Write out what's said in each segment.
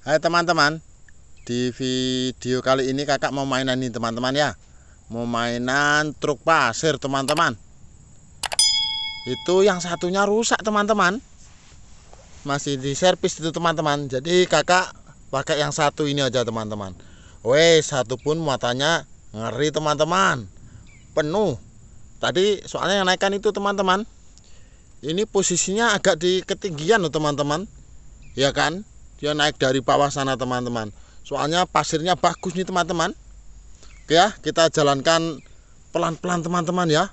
Hai teman-teman Di video kali ini kakak mau mainan nih teman-teman ya Mau mainan truk pasir teman-teman Itu yang satunya rusak teman-teman Masih di servis itu teman-teman Jadi kakak pakai yang satu ini aja teman-teman Weh satu pun muatannya ngeri teman-teman Penuh Tadi soalnya yang naikkan itu teman-teman Ini posisinya agak di ketinggian loh teman-teman Ya kan dia naik dari bawah sana teman-teman. Soalnya pasirnya bagus nih teman-teman. Oke ya, kita jalankan pelan-pelan teman-teman ya.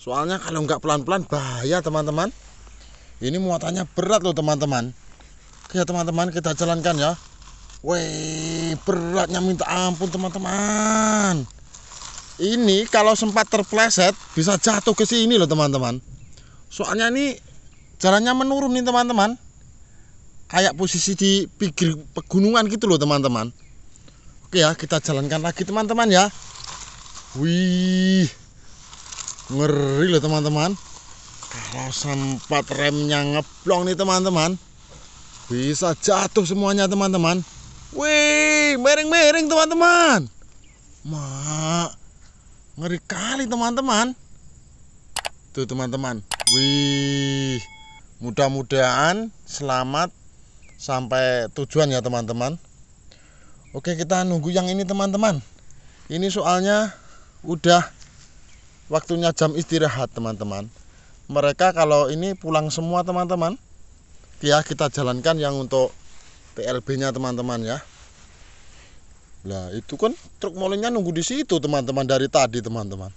Soalnya kalau nggak pelan-pelan bahaya teman-teman. Ini muatannya berat loh teman-teman. Oke ya teman-teman, kita jalankan ya. Wih, beratnya minta ampun teman-teman. Ini kalau sempat terpleset bisa jatuh ke sini loh teman-teman. Soalnya ini jalannya menurun nih teman-teman kayak posisi di pinggir pegunungan gitu loh teman-teman oke ya kita jalankan lagi teman-teman ya wih ngeri loh teman-teman kalau sempat remnya ngeblong nih teman-teman bisa jatuh semuanya teman-teman wih miring-miring teman-teman mak ngeri kali teman-teman tuh teman-teman wih mudah-mudahan selamat sampai tujuan ya teman-teman oke kita nunggu yang ini teman-teman ini soalnya udah waktunya jam istirahat teman-teman mereka kalau ini pulang semua teman-teman ya kita jalankan yang untuk TLB nya teman-teman ya Nah itu kan truk molennya nunggu di situ teman-teman dari tadi teman-teman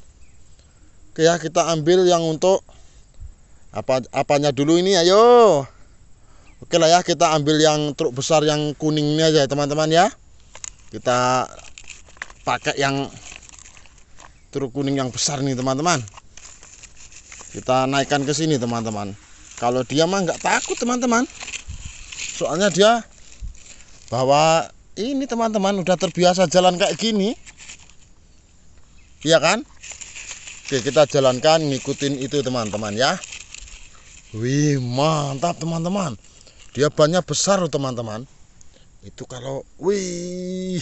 Oke ya kita ambil yang untuk apa apanya dulu ini ayo Oke lah ya, kita ambil yang truk besar yang kuning ini aja ya, teman-teman ya. Kita pakai yang truk kuning yang besar nih teman-teman. Kita naikkan ke sini teman-teman. Kalau dia mah nggak takut teman-teman. Soalnya dia bahwa ini teman-teman udah terbiasa jalan kayak gini. Iya kan? Oke, kita jalankan ngikutin itu teman-teman ya. Wih, mantap teman-teman dia bannya besar loh teman-teman itu kalau wih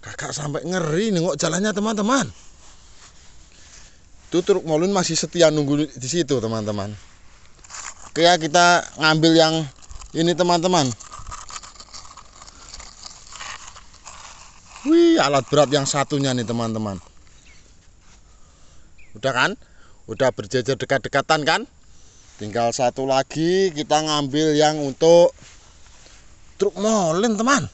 kakak sampai ngeri nengok jalannya teman-teman itu truk molun masih setia nunggu di situ teman-teman oke ya kita ngambil yang ini teman-teman wih alat berat yang satunya nih teman-teman udah kan udah berjejer dekat-dekatan kan tinggal satu lagi kita ngambil yang untuk truk molen teman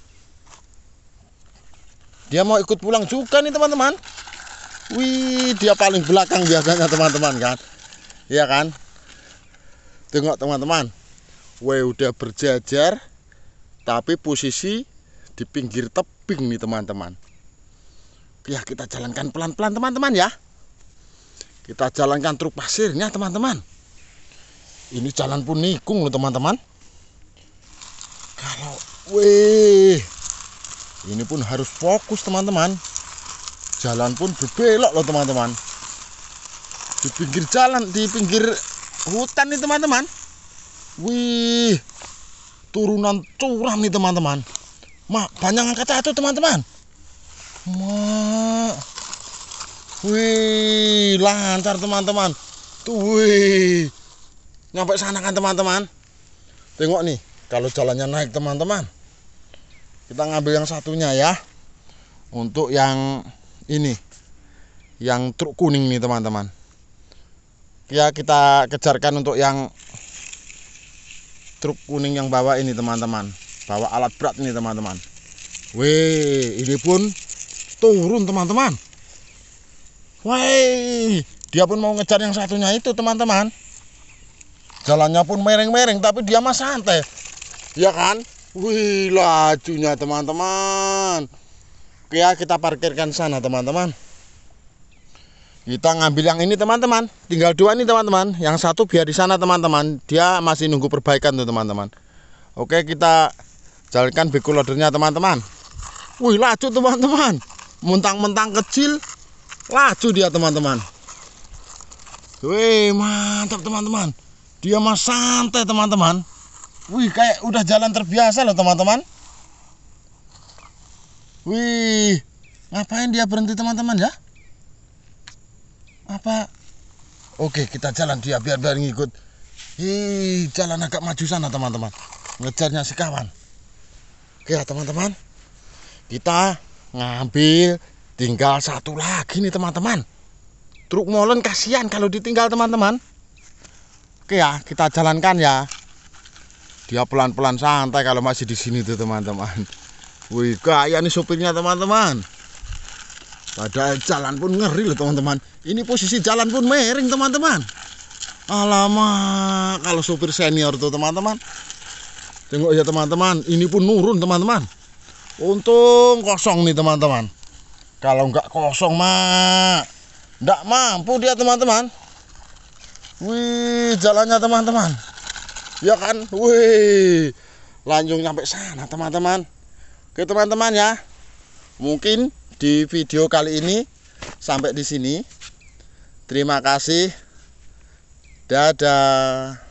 dia mau ikut pulang juga nih teman-teman wih dia paling belakang biasanya teman-teman kan iya kan tengok teman-teman Wih, udah berjajar tapi posisi di pinggir tebing nih teman-teman ya kita jalankan pelan-pelan teman-teman ya kita jalankan truk pasirnya teman-teman ini jalan pun nikung loh teman-teman kalau weh ini pun harus fokus teman-teman jalan pun berbelok loh teman-teman di pinggir jalan di pinggir hutan nih teman-teman wih turunan curam nih teman-teman mak panjang angkat satu teman-teman mak wih lancar teman-teman tuh wih nyampe sana kan teman-teman tengok nih kalau jalannya naik teman-teman kita ngambil yang satunya ya untuk yang ini yang truk kuning nih teman-teman ya kita kejarkan untuk yang truk kuning yang bawa ini teman-teman bawa alat berat nih teman-teman Wih ini pun turun teman-teman weh dia pun mau ngejar yang satunya itu teman-teman Jalannya pun mereng-mereng tapi dia mah santai. Ya kan? Wih, lajunya teman-teman. Ya, kita parkirkan sana teman-teman. Kita ngambil yang ini teman-teman. Tinggal dua ini teman-teman. Yang satu biar di sana teman-teman. Dia masih nunggu perbaikan tuh teman-teman. Oke, kita jalankan beko loadernya teman-teman. Wih, laju teman-teman. Mentang-mentang kecil, laju dia teman-teman. Wih, mantap teman-teman. Dia mah santai teman-teman. Wih kayak udah jalan terbiasa loh teman-teman. Wih ngapain dia berhenti teman-teman ya? Apa? Oke kita jalan dia biar biar ngikut. Ih jalan agak maju sana teman-teman. Ngejarnya si kawan. Oke ya teman-teman. Kita ngambil tinggal satu lagi nih teman-teman truk molen kasihan kalau ditinggal teman-teman Oke ya, kita jalankan ya. Dia pelan-pelan santai kalau masih di sini tuh teman-teman. Wih, kaya nih supirnya teman-teman. Padahal jalan pun ngeri loh teman-teman. Ini posisi jalan pun miring teman-teman. Alamak, kalau supir senior tuh teman-teman. Tengok ya teman-teman, ini pun nurun teman-teman. Untung kosong nih teman-teman. Kalau nggak kosong mah nggak mampu dia teman-teman. Wih, jalannya teman-teman. Ya kan? Wih. Lanjut sampai sana, teman-teman. Oke, teman-teman ya. Mungkin di video kali ini sampai di sini. Terima kasih. Dadah.